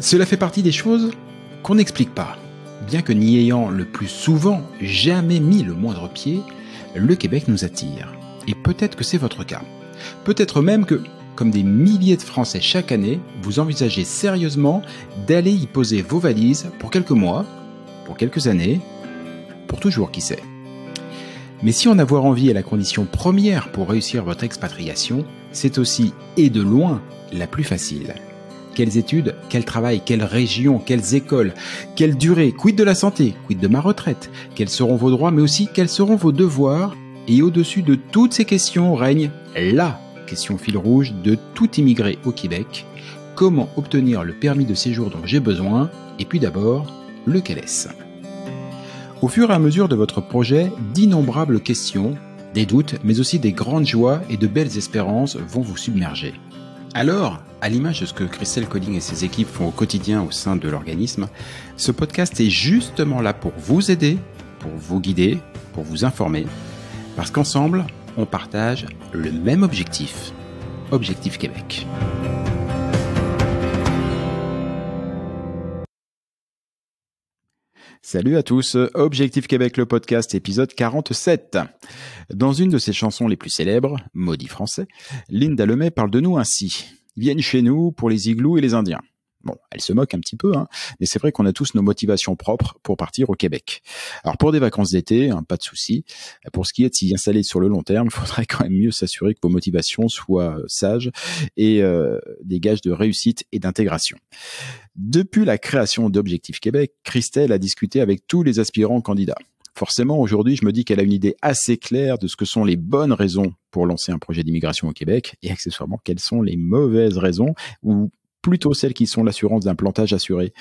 Cela fait partie des choses qu'on n'explique pas. Bien que n'y ayant le plus souvent jamais mis le moindre pied, le Québec nous attire. Et peut-être que c'est votre cas. Peut-être même que, comme des milliers de Français chaque année, vous envisagez sérieusement d'aller y poser vos valises pour quelques mois, pour quelques années, pour toujours qui sait. Mais si en avoir envie est la condition première pour réussir votre expatriation, c'est aussi, et de loin, la plus facile. Quelles études, quel travail, quelle région, quelles écoles, quelle durée, quid de la santé, quid de ma retraite, quels seront vos droits, mais aussi quels seront vos devoirs. Et au-dessus de toutes ces questions règne la question fil rouge de tout immigré au Québec. Comment obtenir le permis de séjour dont j'ai besoin Et puis d'abord, le est-ce au fur et à mesure de votre projet, d'innombrables questions, des doutes, mais aussi des grandes joies et de belles espérances vont vous submerger. Alors, à l'image de ce que Christelle Colling et ses équipes font au quotidien au sein de l'organisme, ce podcast est justement là pour vous aider, pour vous guider, pour vous informer, parce qu'ensemble, on partage le même objectif, Objectif Québec. Salut à tous, Objectif Québec le podcast épisode 47. Dans une de ses chansons les plus célèbres, Maudit français, Linda Lemay parle de nous ainsi. Vienne viennent chez nous pour les igloos et les indiens. Bon, elle se moque un petit peu, hein, mais c'est vrai qu'on a tous nos motivations propres pour partir au Québec. Alors pour des vacances d'été, hein, pas de souci. Pour ce qui est de s'y installer sur le long terme, il faudrait quand même mieux s'assurer que vos motivations soient euh, sages et euh, des gages de réussite et d'intégration. Depuis la création d'Objectif Québec, Christelle a discuté avec tous les aspirants candidats. Forcément, aujourd'hui, je me dis qu'elle a une idée assez claire de ce que sont les bonnes raisons pour lancer un projet d'immigration au Québec et accessoirement quelles sont les mauvaises raisons ou plutôt celles qui sont l'assurance d'un plantage assuré.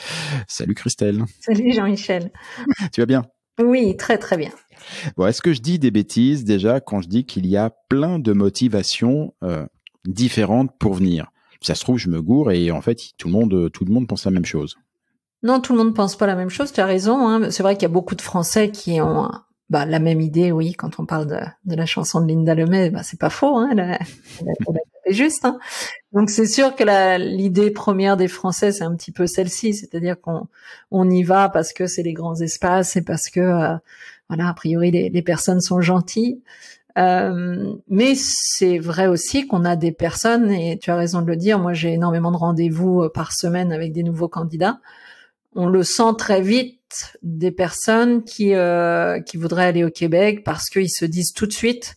Salut Christelle. Salut Jean-Michel. tu vas bien Oui, très très bien. Bon, est-ce que je dis des bêtises déjà quand je dis qu'il y a plein de motivations euh, différentes pour venir Ça se trouve, je me gourre et en fait, tout le monde, euh, tout le monde pense la même chose. Non, tout le monde pense pas la même chose. Tu as raison. Hein. C'est vrai qu'il y a beaucoup de Français qui ont euh, bah, la même idée, oui, quand on parle de, la chanson de Linda Lemay, bah, c'est pas faux, hein, juste. Hein. Donc c'est sûr que l'idée première des Français, c'est un petit peu celle-ci, c'est-à-dire qu'on on y va parce que c'est les grands espaces et parce que euh, voilà, a priori les, les personnes sont gentilles. Euh, mais c'est vrai aussi qu'on a des personnes, et tu as raison de le dire, moi j'ai énormément de rendez-vous euh, par semaine avec des nouveaux candidats. On le sent très vite des personnes qui, qui voudraient aller au Québec parce qu'ils se disent tout de suite,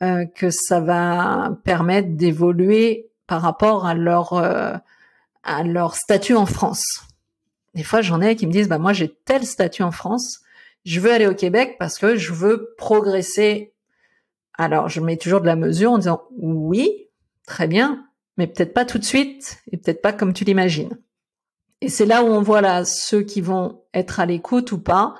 euh, que ça va permettre d'évoluer par rapport à leur euh, à leur statut en France. Des fois, j'en ai qui me disent bah moi j'ai tel statut en France, je veux aller au Québec parce que je veux progresser. Alors, je mets toujours de la mesure en disant oui, très bien, mais peut-être pas tout de suite et peut-être pas comme tu l'imagines. Et c'est là où on voit là ceux qui vont être à l'écoute ou pas,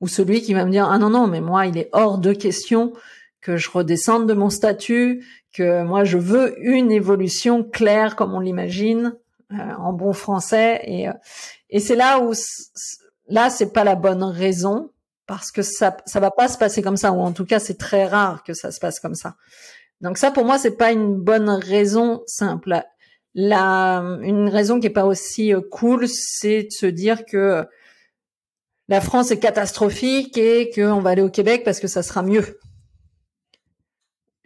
ou celui qui va me dire ah non non mais moi il est hors de question que je redescende de mon statut, que moi je veux une évolution claire comme on l'imagine euh, en bon français et euh, et c'est là où là c'est pas la bonne raison parce que ça ça va pas se passer comme ça ou en tout cas c'est très rare que ça se passe comme ça. Donc ça pour moi c'est pas une bonne raison simple. La, une raison qui est pas aussi euh, cool c'est de se dire que la France est catastrophique et qu'on va aller au Québec parce que ça sera mieux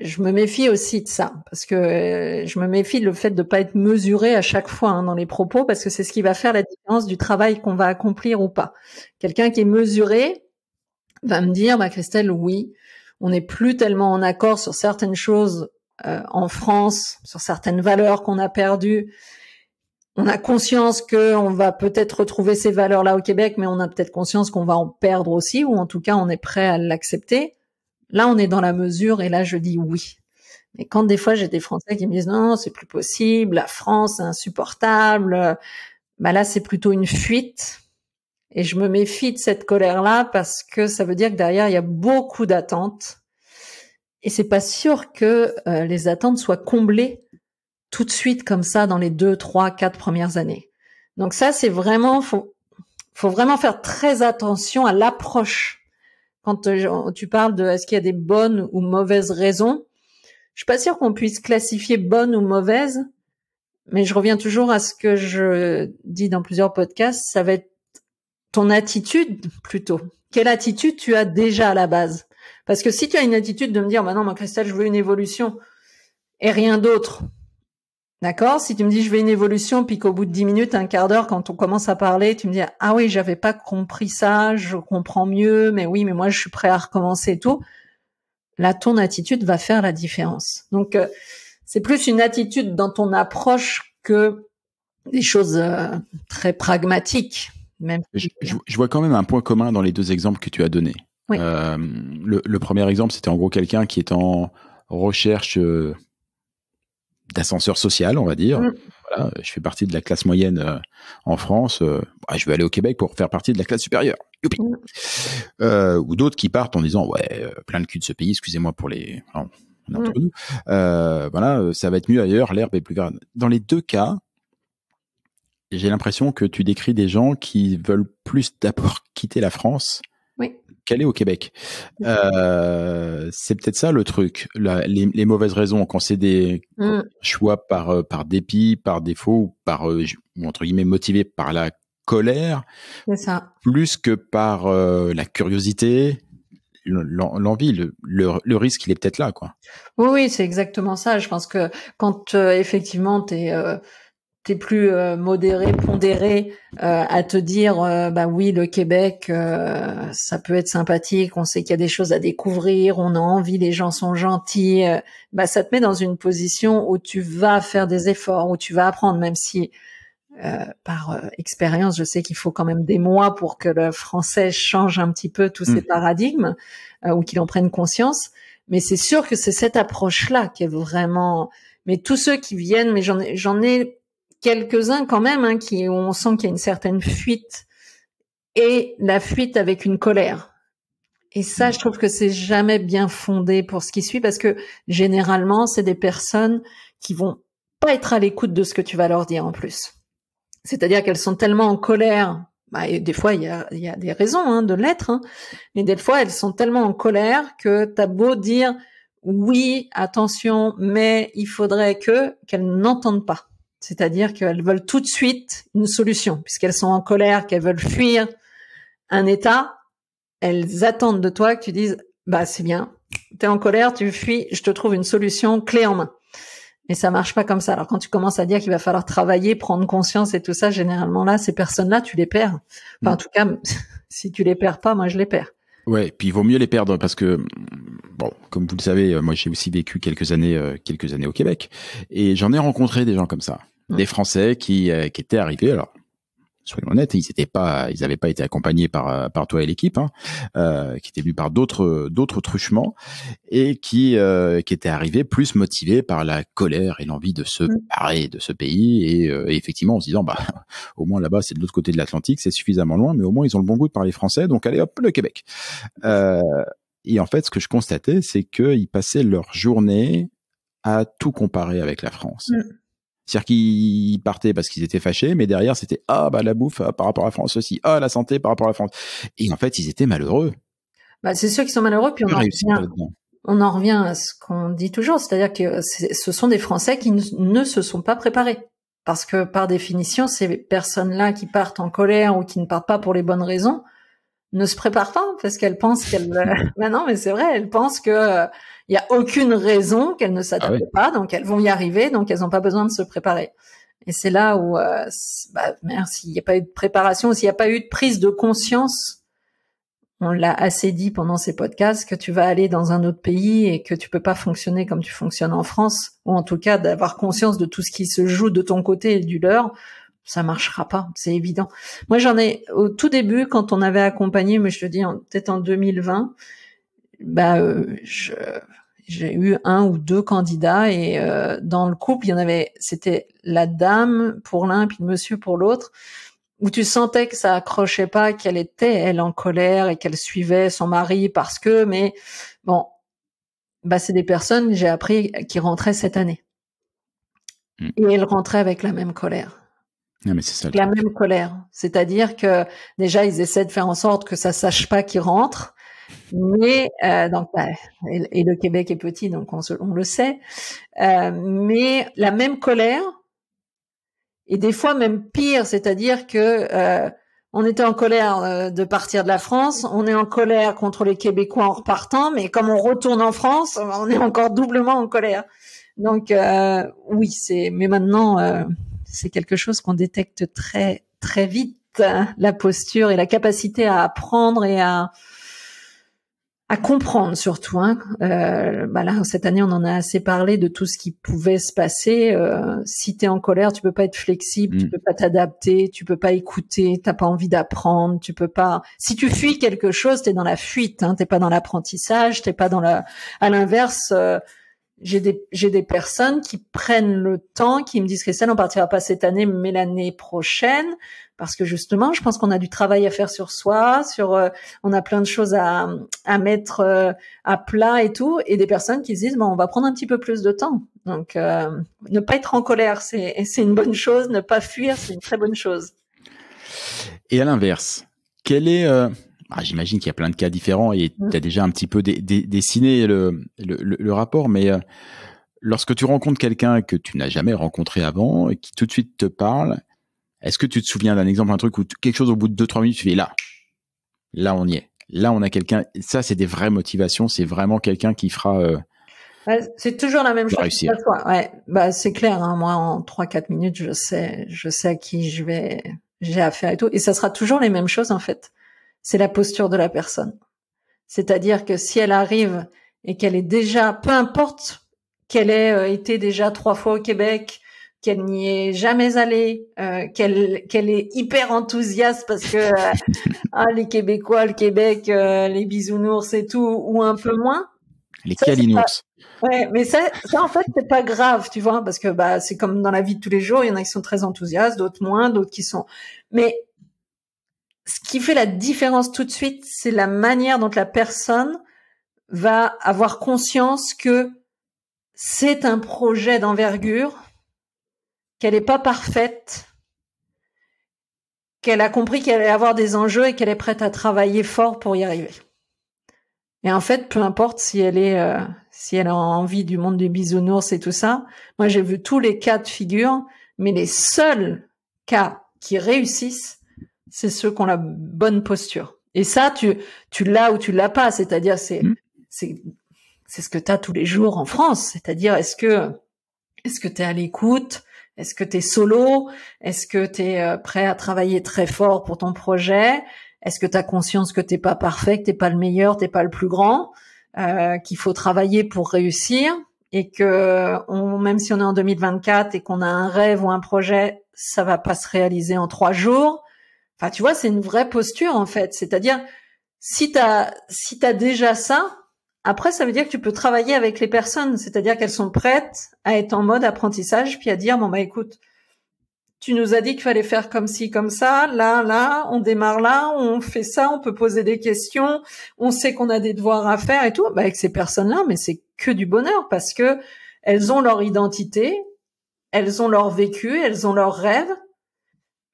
je me méfie aussi de ça parce que euh, je me méfie de le fait de ne pas être mesuré à chaque fois hein, dans les propos parce que c'est ce qui va faire la différence du travail qu'on va accomplir ou pas. Quelqu'un qui est mesuré va me dire, bah Christelle, oui, on n'est plus tellement en accord sur certaines choses euh, en France, sur certaines valeurs qu'on a perdues. On a conscience que on va peut-être retrouver ces valeurs-là au Québec, mais on a peut-être conscience qu'on va en perdre aussi, ou en tout cas on est prêt à l'accepter. Là, on est dans la mesure et là, je dis oui. Mais quand des fois j'ai des Français qui me disent non, c'est plus possible, la France c'est insupportable, bah là c'est plutôt une fuite. Et je me méfie de cette colère-là parce que ça veut dire que derrière il y a beaucoup d'attentes et c'est pas sûr que euh, les attentes soient comblées tout de suite comme ça dans les deux, trois, quatre premières années. Donc ça c'est vraiment faut vraiment faire très attention à l'approche quand euh, tu parles de est-ce qu'il y a des bonnes ou mauvaises raisons, je suis pas sûre qu'on puisse classifier bonnes ou mauvaises, mais je reviens toujours à ce que je dis dans plusieurs podcasts, ça va être ton attitude plutôt. Quelle attitude tu as déjà à la base Parce que si tu as une attitude de me dire, bah non, Christelle, je veux une évolution et rien d'autre, D'accord Si tu me dis je vais une évolution, puis qu'au bout de 10 minutes, un quart d'heure, quand on commence à parler, tu me dis ah oui, j'avais pas compris ça, je comprends mieux, mais oui, mais moi je suis prêt à recommencer et tout. Là, ton attitude va faire la différence. Donc euh, c'est plus une attitude dans ton approche que des choses euh, très pragmatiques. Même. Je, vois quand même un point commun dans les deux exemples que tu as donnés. Oui. Euh, le, le, premier exemple, c'était en gros quelqu'un qui est en recherche euh, d'ascenseur social, on va dire. Mm. Voilà, je fais partie de la classe moyenne euh, en France. Euh, bah, je vais aller au Québec pour faire partie de la classe supérieure. Mm. Euh, ou d'autres qui partent en disant ouais, plein de cul de ce pays. Excusez-moi pour les. Mm. voilà, ça va être mieux ailleurs. L'herbe est plus verte. Dans les deux cas, j'ai l'impression que tu décris des gens qui veulent plus d'abord quitter la France aller au Québec. Mmh. Euh, c'est peut-être ça le truc. les, mauvaises raisons, quand c'est des mmh. choix par, euh, par dépit, par défaut par, euh, entre guillemets, motivé par la colère, plus que par la curiosité, l'envie, le, risque, il est peut-être là, quoi. Oui, c'est exactement ça. Je pense que quand effectivement tu es plus euh, modéré, pondéré euh, à te dire euh, bah oui le Québec euh, ça peut être sympathique, on sait qu'il y a des choses à découvrir, on a envie, les gens sont gentils, bah ça te met dans une position où tu vas faire des efforts, où tu vas apprendre, même si par expérience je sais qu'il faut quand même des mois pour que le français change un petit peu tous ses mm. paradigmes ou qu'il en prenne conscience. Mais c'est sûr que c'est cette approche là qui est vraiment mais tous ceux qui viennent, mais j'en ai, j'en ai quelques-uns quand même hein, qui on sent qu'il y a une certaine fuite et la fuite avec une colère. Et ça, mm. je trouve que c'est jamais bien fondé pour ce qui suit parce que généralement, c'est des personnes qui vont pas être à l'écoute de ce que tu vas leur dire en plus. C'est-à-dire qu'elles sont tellement en colère. Bah, et des fois, il y a, des raisons hein, de l'être, hein, mais des fois, elles sont tellement en colère que t'as beau dire oui, attention, mais il faudrait que qu'elles n'entendent pas. C'est-à-dire qu'elles veulent tout de suite une solution, puisqu'elles sont en colère, qu'elles veulent fuir un état, elles attendent de toi que tu dises, bah, c'est bien, t'es en colère, tu fuis, je te trouve une solution clé en main. Mais ça marche pas comme ça. Alors quand tu commences à dire qu'il va falloir travailler, prendre conscience et tout ça, généralement là, ces personnes-là, tu les perds. Enfin, en mm. tout cas, si tu les perds pas, moi je les perds. Ouais, puis il vaut mieux les perdre parce que, bon, comme vous le savez, euh, moi j'ai aussi vécu quelques années, euh, quelques années au Québec et j'en ai rencontré des gens comme ça, des Français qui, euh, qui étaient arrivés. Alors, soyons honnêtes, ils n'étaient pas, ils n'avaient pas été accompagnés par euh, par toi et l'équipe, hein, euh, qui étaient venus par d'autres d'autres truchements et qui euh, qui étaient arrivés plus motivés par la colère et l'envie de se barrer mm. de ce pays et, effectivement en se disant bah au moins là-bas c'est de l'autre côté de l'Atlantique, c'est suffisamment loin, mais au moins ils ont le bon goût de parler français, donc allez hop le Québec. et en fait, ce que je constatais, c'est qu'ils passaient leur journée à tout comparer avec la France. Mm. C'est-à-dire qu'ils partaient parce qu'ils étaient fâchés, mais derrière c'était ah bah la bouffe ah, par rapport à la France aussi, ah la santé par rapport à la France. Et en fait, ils étaient malheureux. Bah, c'est sûr qu'ils sont malheureux, puis on en, revient, à ce qu'on dit toujours, c'est-à-dire que ce sont des Français qui ne se sont pas préparés. Parce que par définition, ces personnes-là qui partent en colère ou qui ne partent pas pour les bonnes raisons ne se préparent pas parce qu'elles pensent qu'elles. ben non, mais c'est vrai, elles pensent que euh, il y a aucune raison qu'elles ne s'adaptent ah pas, donc elles vont y arriver, donc elles n'ont pas besoin de se préparer. Et c'est là où, euh, bah, s'il n'y a pas eu de préparation, s'il n'y a pas eu de prise de conscience, on l'a assez dit pendant ces podcasts, que tu vas aller dans un autre pays et que tu peux pas fonctionner comme tu fonctionnes en France, ou en tout cas d'avoir conscience de tout ce qui se joue de ton côté et du leur, ça marchera pas, c'est évident. Moi, j'en ai au tout début quand on avait accompagné, mais je te dis peut-être en 2020, bah euh, je, j'ai eu un ou deux candidats et euh, dans le couple, il y en avait, c'était la dame pour l'un puis le monsieur pour l'autre, où tu sentais que ça accrochait pas, qu'elle était elle en colère et qu'elle suivait son mari parce que, mais bon, bah c'est des personnes, j'ai appris, qui rentraient cette année. Hmm. Et elles rentraient avec la même colère. la même colère. C'est-à-dire que déjà, ils essaient de faire en sorte que ça sache pas qu'ils rentrent. Mais euh, donc, bah, et, le Québec est petit, donc on, on le sait. Euh, mais la même colère, et des fois même pire, c'est-à-dire que euh, on était en colère euh, de partir de la France, on est en colère contre les Québécois en repartant, mais comme on retourne en France, on est encore doublement en colère. Donc euh, oui, c'est. Mais maintenant, euh, c'est quelque chose qu'on détecte très très vite hein, la posture et la capacité à apprendre et à à comprendre surtout. Hein. Euh, bah là, cette année, on en a assez parlé de tout ce qui pouvait se passer. Euh, si tu es en colère, tu peux pas être flexible, tu tu mm. peux pas t'adapter, tu peux pas écouter, t'as pas envie d'apprendre, tu peux pas. Si tu fuis quelque chose, t'es dans la fuite, hein, t'es pas dans l'apprentissage, t'es pas dans la. À l'inverse. Euh, j'ai des, j'ai des personnes qui prennent le temps, qui me disent ça on partira pas cette année, mais l'année prochaine parce que justement, je pense qu'on a du travail à faire sur soi, sur euh, on a plein de choses à, à mettre euh, à plat et tout, et des personnes qui se disent bon, on va prendre un petit peu plus de temps. Donc, euh, ne pas être en colère, c'est une bonne chose. Ne pas fuir, c'est une très bonne chose. Et à l'inverse, quel est ah, J'imagine qu'il y a plein de cas différents et mmh. tu as déjà un petit peu dessiné le, le, le, le, rapport, mais lorsque tu rencontres quelqu'un que tu n'as jamais rencontré avant et qui tout de suite te parle, est-ce que tu te souviens d'un exemple, un truc où quelque chose au bout de 2 trois minutes, tu fais là, là on y est, là on a quelqu'un. Ça, c'est des vraies motivations, c'est vraiment quelqu'un qui fera. Euh, bah, c'est toujours la même chose. bah c'est clair. Hein. moi, en trois-quatre minutes, je sais, je sais à qui je vais, j'ai affaire et tout. Et ça sera toujours les mêmes choses en fait. C'est la posture de la personne. C'est-à-dire que si elle arrive et qu'elle est déjà, peu importe qu'elle ait euh, été déjà trois fois au Québec, qu'elle n'y est jamais allée, euh, qu'elle qu'elle est hyper enthousiaste parce que euh, ah, les Québécois, le Québec, euh, les bisounours et tout, ou un peu moins. Les Ouais, mais ça, ça en fait c'est pas grave, tu vois, parce que bah c'est comme dans la vie de tous les jours, il y en a qui sont très enthousiastes, d'autres moins, d'autres qui sont. Mais ce qui fait la différence tout de suite, c'est la manière dont la personne va avoir conscience que c'est un projet d'envergure qu'elle n'est pas parfaite, qu'elle a compris qu'elle allait avoir des enjeux et qu'elle est prête à travailler fort pour y arriver. Et en fait, peu importe si elle est, euh, si elle a envie du monde des bisounours et tout ça. Moi, j'ai vu tous les cas de figure, mais les seuls cas qui réussissent, c'est ceux qui ont la bonne posture. Et ça, tu, tu l'as ou tu l'as pas. C'est-à-dire, c'est, mmh. c'est, c'est ce que tu as tous les jours en France. C'est-à-dire, est-ce que, est-ce que tu es à l'écoute? Est-ce que tu es solo Est-ce que tu es euh, prêt à travailler très fort pour ton projet Est-ce que tu as conscience que t'es pas parfait, que t'es pas le meilleur, t'es pas le plus grand, euh, qu'il faut travailler pour réussir et que on, même si on est en 2024 et qu'on a un rêve ou un projet, ça va pas se réaliser en trois jours. Enfin, tu vois, c'est une vraie posture en fait. C'est-à-dire, si t'as si t'as déjà ça, après, ça veut dire que tu peux travailler avec les personnes, c'est-à-dire qu'elles sont prêtes à être en mode apprentissage, puis à dire, bon, bah écoute, tu nous as dit qu'il fallait faire comme ci, comme ça, là, là, on démarre là, on fait ça, on peut poser des questions, on sait qu'on a des devoirs à faire et tout. Bah, avec ces personnes-là, mais c'est que du bonheur parce que elles ont leur identité, elles ont leur vécu, elles ont leurs rêves,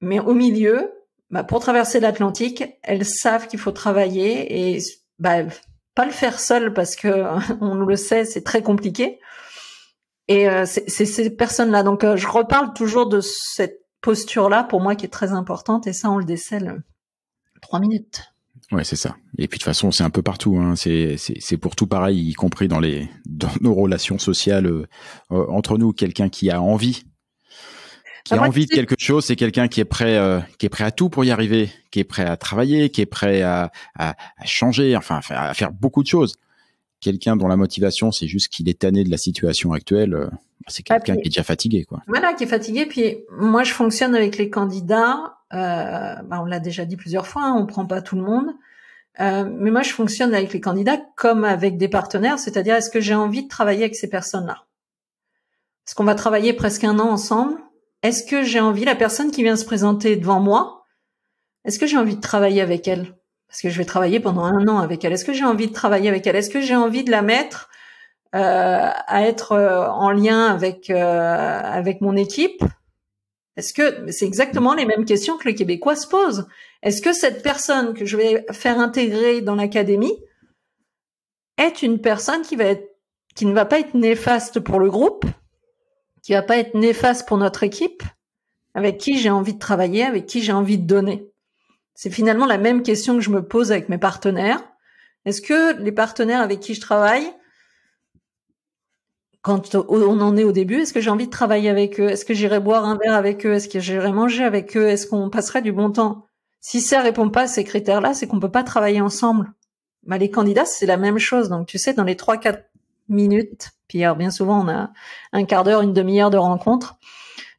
mais au milieu, bah, pour traverser l'Atlantique, elles savent qu'il faut travailler et bah, pas le faire seul parce que on le sait, c'est très compliqué. Et euh, c'est ces personnes-là. Donc, euh, je reparle toujours de cette posture-là pour moi qui est très importante. Et ça, on le décèle euh, trois minutes. Ouais, c'est ça. Et puis de toute façon, c'est un peu partout. Hein. C'est pour tout pareil, y compris dans les nos relations sociales entre nous. Quelqu'un qui a envie bah, qui a envie de quelque chose, c'est quelqu'un qui est prêt, euh, qui est prêt à tout pour y arriver, qui est prêt à travailler, qui est prêt à, changer, enfin à faire, beaucoup de choses. Quelqu'un dont la motivation, c'est juste qu'il est tanné de la situation actuelle, euh, bah, c'est ah, quelqu'un qui est déjà fatigué, quoi. Voilà, qui est fatigué. Puis moi, je fonctionne avec les candidats. Euh, bah, on l'a déjà dit plusieurs fois, on hein, on prend pas tout le monde. mais moi, je fonctionne avec les candidats comme avec des partenaires, c'est-à-dire est-ce que j'ai envie de travailler avec ces personnes-là Est-ce qu'on va travailler presque un an ensemble est-ce que j'ai envie, la personne qui vient se présenter devant moi, est-ce que j'ai envie de travailler avec elle Parce que je vais travailler pendant un an avec elle. Est-ce que j'ai envie de travailler avec elle Est-ce que j'ai envie de la mettre euh, à être euh, en lien avec euh, avec mon équipe Est-ce que c'est exactement les mêmes questions que le Québécois se pose Est-ce que cette personne que je vais faire intégrer dans l'académie est une personne qui va être qui ne va pas être néfaste pour le groupe, qui va pas être néfaste pour notre équipe, avec qui j'ai envie de travailler, avec qui j'ai envie de donner. C'est finalement la même question que je me pose avec mes partenaires. Est-ce que les partenaires avec qui je travaille, quand on en est au début, est-ce que j'ai envie de travailler avec eux Est-ce que j'irai boire un verre avec eux Est-ce que j'irai manger avec eux Est-ce qu'on passerait du bon temps Si ça répond pas à ces critères-là, c'est qu'on peut pas travailler ensemble. Bah, les candidats, c'est la même chose. Donc, tu sais, dans les trois, quatre minutes Pierre, bien souvent, on a un quart d'heure, une demi-heure de rencontre.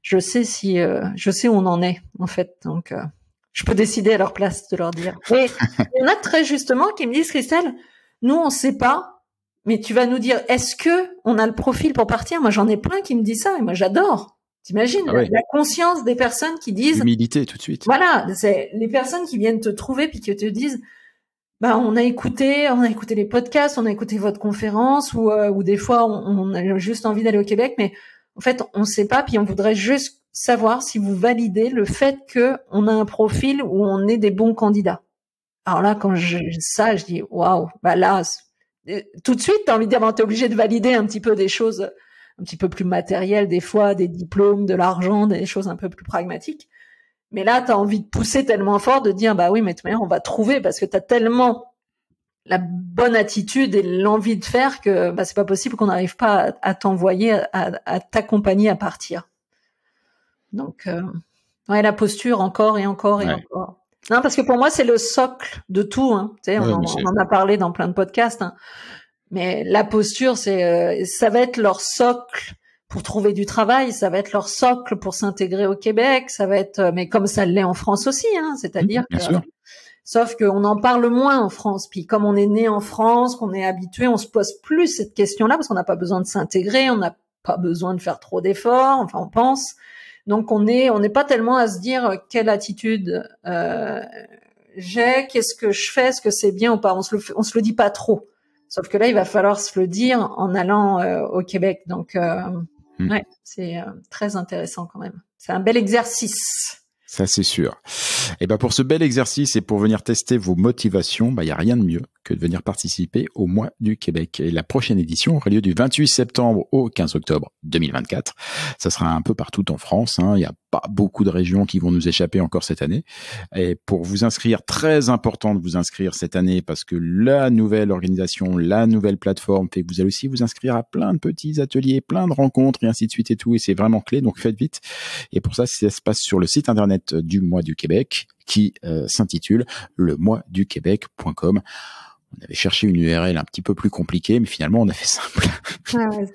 Je sais si, euh, je sais où on en est, en fait. Donc, euh, je peux décider à leur place de leur dire. Mais il y en a très justement qui me disent, Christelle, nous, on sait pas, mais tu vas nous dire, est-ce que on a le profil pour partir? Moi, j'en ai plein qui me disent ça et moi, j'adore. T'imagines ah la conscience des personnes qui disent. Humilité tout de suite. Voilà, c'est les personnes qui viennent te trouver puis qui te disent, bah, on a écouté, on a écouté les podcasts, on a écouté votre conférence, ou, euh, des fois on, a juste envie d'aller au Québec, mais en fait on ne sait pas, puis on voudrait juste savoir si vous validez le fait que on a un profil où on est des bons candidats. Alors là, quand je ça, je dis waouh, bah là, euh, tout de suite, t'as envie de dire, bah, obligé de valider un petit peu des choses un petit peu plus matérielles, des fois des diplômes, de l'argent, des choses un peu plus pragmatiques. Mais là, tu as envie de pousser tellement fort, de dire, bah oui, mais de toute manière, on va trouver, parce que tu as tellement la bonne attitude et l'envie de faire que bah, c'est pas possible qu'on n'arrive pas à, t'envoyer, à, t'accompagner à partir. Donc, euh, la posture encore et encore et encore. Non, parce que pour moi, c'est le socle de tout. Hein. on, en a parlé dans plein de podcasts. Hein. Mais la posture, c'est, euh, ça va être leur socle pour trouver du travail, ça va être leur socle pour s'intégrer au Québec, ça va être, euh, mais comme ça l'est en France aussi, hein, c'est-à-dire mmh, que, sûr. sauf qu'on en parle moins en France. Puis comme on est né en France, qu'on est habitué, on se pose plus cette question-là parce qu'on n'a pas besoin de s'intégrer, on n'a pas besoin de faire trop d'efforts. Enfin, on pense. Donc on est, on n'est pas tellement à se dire euh, quelle attitude euh, j'ai, qu'est-ce que je fais, est-ce que c'est bien ou pas. On se le, on se le dit pas trop. Sauf que là, il va falloir se le dire en allant euh, au Québec. Donc euh, Mm. Ouais, c'est euh, très intéressant quand même. C'est un bel exercice. Ça, c'est sûr. Et eh ben pour ce bel exercice et pour venir tester vos motivations, bah, il ben n'y a rien de mieux que de venir participer au Mois du Québec. Et la prochaine édition aura lieu du 28 septembre au 15 octobre 2024. Ça sera un peu partout en France. Hein. Il n'y a pas beaucoup de régions qui vont nous échapper encore cette année. Et pour vous inscrire, très important de vous inscrire cette année parce que la nouvelle organisation, la nouvelle plateforme fait que vous allez aussi vous inscrire à plein de petits ateliers, plein de rencontres et ainsi de suite et tout. Et c'est vraiment clé, donc faites vite. Et pour ça, ça se passe sur le site internet du mois du Québec qui euh, s'intitule le mois du Québec.com. On avait cherché une URL un petit peu plus compliquée, mais finalement on a fait simple.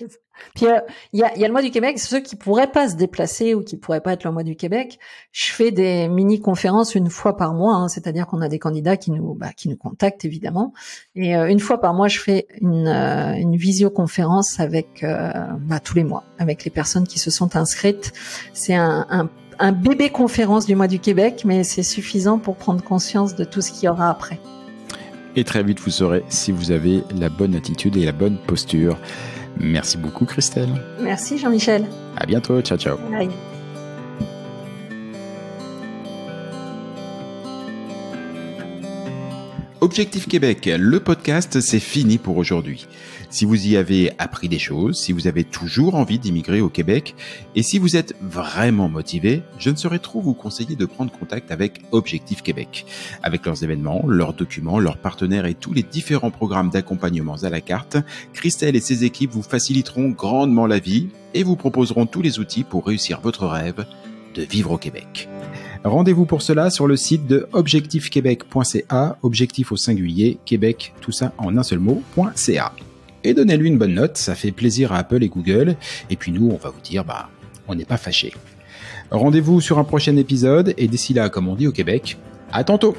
Puis euh, il y, a, y, a, le mois du Québec, ceux qui pourraient pas se déplacer ou qui pourraient pas être le mois du Québec. Je fais des mini conférences une fois par mois, hein, c'est-à-dire qu'on a des candidats qui nous bah, qui nous contactent évidemment. Et euh, une fois par mois, je fais une, une visioconférence avec bah, tous les mois avec les personnes qui se sont inscrites. C'est un, un un bébé conférence du mois du Québec, mais c'est suffisant pour prendre conscience de tout ce qu'il y aura après. Et très vite, vous saurez si vous avez la bonne attitude et la bonne posture. Merci beaucoup, Christelle. Merci, Jean-Michel. À bientôt. Ciao, ciao. Objectif Québec, le podcast, c'est fini pour aujourd'hui. Si vous y avez appris des choses, si vous avez toujours envie d'immigrer au Québec, et si vous êtes vraiment motivé, je ne saurais trop vous conseiller de prendre contact avec Objectif Québec. Avec leurs événements, leurs documents, leurs partenaires et tous les différents programmes d'accompagnement à la carte, Christelle et ses équipes vous faciliteront grandement la vie et vous proposeront tous les outils pour réussir votre rêve de vivre au Québec. Rendez-vous pour cela sur le site de objectifquebec.ca, objectif au singulier, Québec, tout ça en un seul mot.ca. Et donnez-lui une bonne note, ça fait plaisir à Apple et Google, et puis nous, on va vous dire, bah, on n'est pas fâchés. Rendez-vous sur un prochain épisode, et d'ici là, comme on dit au Québec, à tantôt!